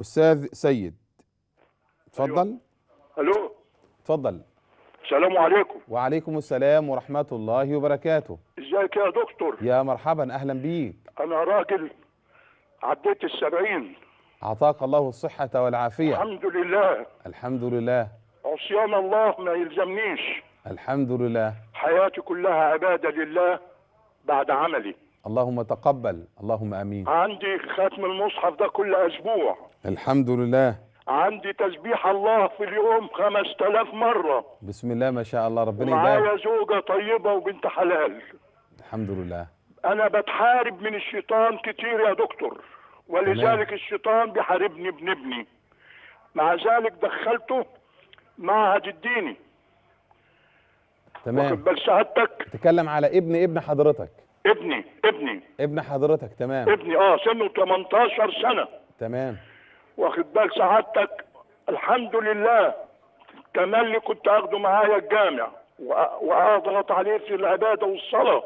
استاذ سيد اتفضل أيوة. الو اتفضل السلام عليكم وعليكم السلام ورحمه الله وبركاته ازيك يا دكتور يا مرحبا اهلا بيك انا راجل عديت السبعين اعطاك الله الصحه والعافيه الحمد لله الحمد لله عصيان الله ما يلزمنيش الحمد لله حياتي كلها عباده لله بعد عملي اللهم تقبل اللهم امين عندي ختم المصحف ده كل اسبوع الحمد لله عندي تسبيح الله في اليوم 5000 مره بسم الله ما شاء الله ربنا يبارك معايا زوجه طيبه وبنت حلال الحمد لله انا بتحارب من الشيطان كتير يا دكتور ولذلك تمام. الشيطان بيحاربني بنبني مع ذلك دخلته معهد الديني تمام بل سعادتك تتكلم على ابن ابن حضرتك ابني ابني ابن حضرتك تمام ابني اه سنه 18 سنه تمام واخد بالك سعادتك الحمد لله اللي كنت اخده معايا الجامع واضغط عليه في العباده والصلاه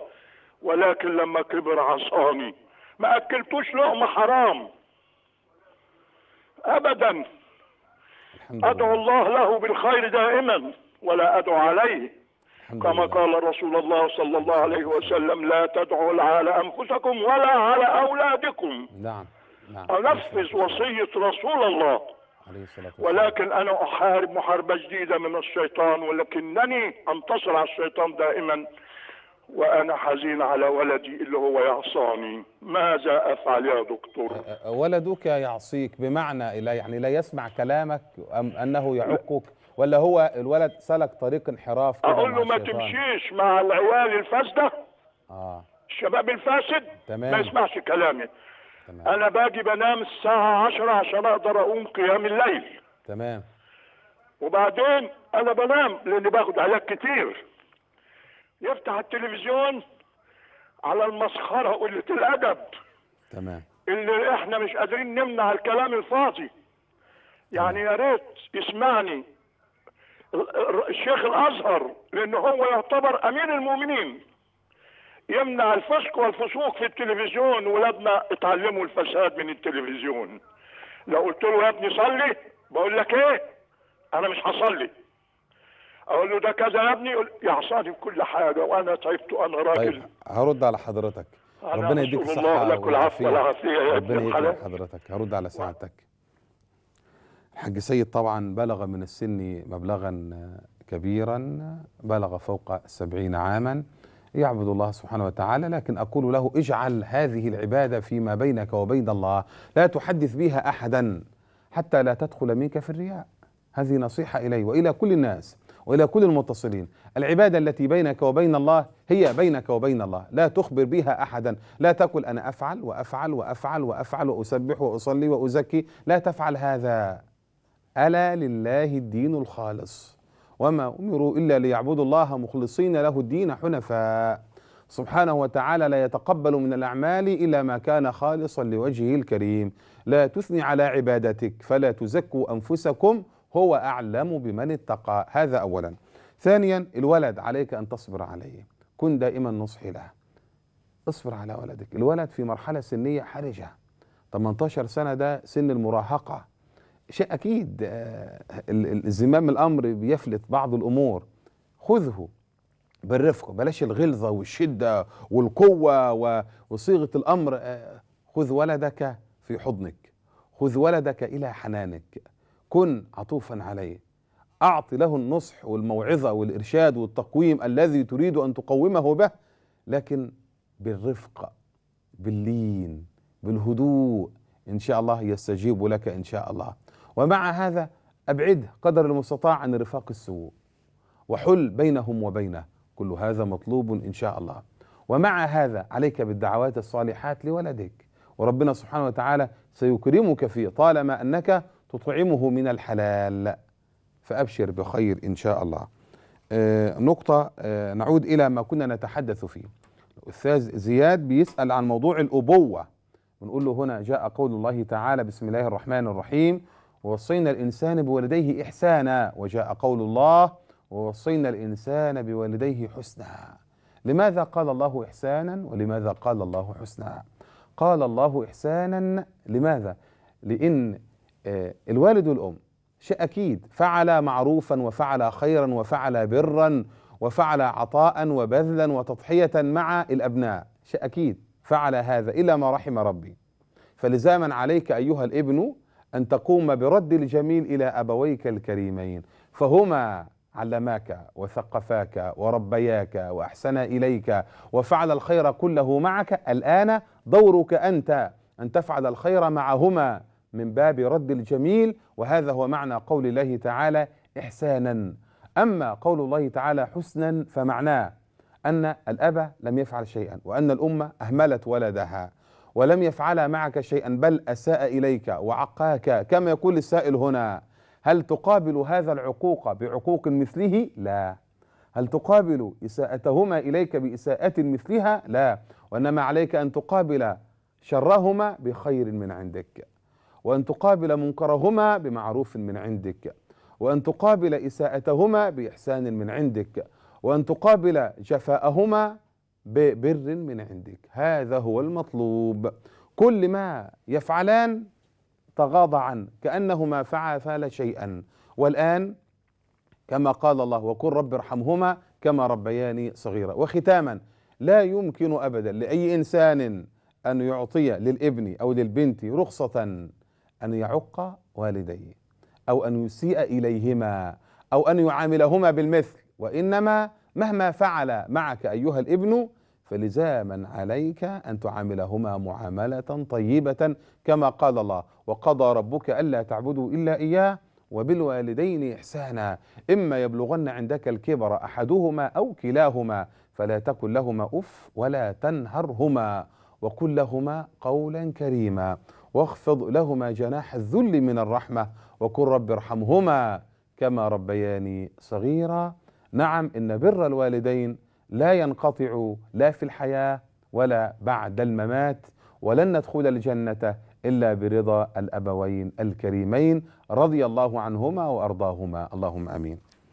ولكن لما كبر عصاني ما اكلتوش لقمه حرام ابدا ادعو الله له بالخير دائما ولا ادعو عليه كما قال رسول الله صلى الله عليه وسلم لا تدعوا على أنفسكم ولا على أولادكم نعم نعم أنفذ وصية رسول الله ولكن أنا أحارب محاربة جديدة من الشيطان ولكنني أنتصر على الشيطان دائما وأنا حزين على ولدي اللي هو يعصاني ماذا أفعل يا دكتور ولدك يعصيك بمعنى يعني لا يسمع كلامك أم أنه يعقك ولا هو الولد سلك طريق انحراف كده اقول له ما تمشيش مع العيال الفاسده اه الشباب الفاسد تمام ما يسمعش كلامي تمام. انا باجي بنام الساعه 10 عشان اقدر اقوم قيام الليل تمام وبعدين انا بنام لاني باخد علاج كتير يفتح التلفزيون على المسخره قله الادب تمام اللي احنا مش قادرين نمنع الكلام الفاضي يعني يا ريت اسمعني الشيخ الازهر لانه هو يعتبر امير المؤمنين يمنع الفسق والفسوق في التلفزيون ولادنا اتعلموا الفساد من التلفزيون لو قلت له يا ابني صلي بقول لك ايه انا مش هصلي اقول له ده كذا يا ابني يعصاني بكل حاجه وانا تعبت انا راجل طيب هرد على حضرتك ربنا يديك الصحه والعافيه ربنا يديك حضرتك هرد على سعادتك الحاج سيد طبعا بلغ من السن مبلغا آه، كبيرا آه، بلغ فوق السبعين عاما يعبد الله سبحانه وتعالى لكن أقول له اجعل هذه العبادة فيما بينك وبين الله لا تحدث بها أحدا حتى لا تدخل منك في الرياء هذه نصيحة إلي وإلى كل الناس وإلى كل المتصلين العبادة التي بينك وبين الله هي بينك وبين الله لا تخبر بها أحدا لا تقل أنا أفعل وأفعل وأفعل وأفعل وأسبح وأصلي وأزكي لا تفعل هذا ألا لله الدين الخالص وما أمروا إلا ليعبدوا الله مخلصين له الدين حنفاء سبحانه وتعالى لا يتقبل من الأعمال إلا ما كان خالصا لوجهه الكريم لا تثني على عبادتك فلا تزكوا أنفسكم هو أعلم بمن اتقى هذا أولا ثانيا الولد عليك أن تصبر عليه كن دائما نصحي له اصبر على ولدك الولد في مرحلة سنية حرجة 18 سنة ده سن المراهقة شيء اكيد آه، الزمام الامر بيفلت بعض الامور خذه بالرفق بلاش الغلظه والشده والقوه وصيغه الامر آه، خذ ولدك في حضنك خذ ولدك الى حنانك كن عطوفا عليه اعط له النصح والموعظه والارشاد والتقويم الذي تريد ان تقومه به لكن بالرفق باللين بالهدوء ان شاء الله يستجيب لك ان شاء الله ومع هذا أبعده قدر المستطاع عن رفاق السوء وحل بينهم وبينه كل هذا مطلوب إن شاء الله ومع هذا عليك بالدعوات الصالحات لولدك وربنا سبحانه وتعالى سيكرمك فيه طالما أنك تطعمه من الحلال فأبشر بخير إن شاء الله آه نقطة آه نعود إلى ما كنا نتحدث فيه الأستاذ زياد بيسأل عن موضوع الأبوة بنقول له هنا جاء قول الله تعالى بسم الله الرحمن الرحيم ووصينا الإنسان بوالديه إحسانا وجاء قول الله ووصينا الإنسان بوالديه حسنا لماذا قال الله إحسانا ولماذا قال الله حسنا قال الله إحسانا لماذا لأن آه، الوالد والأم شيء أكيد فعل معروفا وفعل خيرا وفعل برا وفعل عطاء وبذلا وتضحية مع الأبناء شيء أكيد فعل هذا إلا ما رحم ربي فلزاما عليك أيها الابن أن تقوم برد الجميل إلى أبويك الكريمين فهما علماك وثقفاك وربياك وأحسن إليك وفعل الخير كله معك الآن دورك أنت أن تفعل الخير معهما من باب رد الجميل وهذا هو معنى قول الله تعالى إحسانا أما قول الله تعالى حسنا فمعناه أن الأب لم يفعل شيئا وأن الأمة أهملت ولدها ولم يفعل معك شيئا بل أساء إليك وعقاك كما يقول السائل هنا هل تقابل هذا العقوق بعقوق مثله؟ لا هل تقابل إساءتهما إليك بإساءة مثلها؟ لا وإنما عليك أن تقابل شرهما بخير من عندك وأن تقابل منكرهما بمعروف من عندك وأن تقابل إساءتهما بإحسان من عندك وأن تقابل جفاءهما ببر من عندك هذا هو المطلوب كل ما يفعلان تغاضى كأنهما فعل شيئا والآن كما قال الله وكن رب ارحمهما كما ربياني صغيرا وختاما لا يمكن أبدا لأي إنسان أن يعطي للابن أو للبنت رخصة أن يعق والديه أو أن يسيء إليهما أو أن يعاملهما بالمثل وإنما مهما فعل معك أيها الابن فلزاما عليك أن تعاملهما معاملة طيبة كما قال الله وقضى ربك ألا تعبدوا إلا إياه وبالوالدين إحسانا إما يبلغن عندك الكبر أحدهما أو كلاهما فلا تكن لهما أف ولا تنهرهما وقل لهما قولا كريما واخفض لهما جناح الذل من الرحمة وقل رب ارحمهما كما ربياني صغيرا نعم إن بر الوالدين لا ينقطع لا في الحياة ولا بعد الممات ولن ندخل الجنة إلا برضا الأبوين الكريمين رضي الله عنهما وأرضاهما اللهم أمين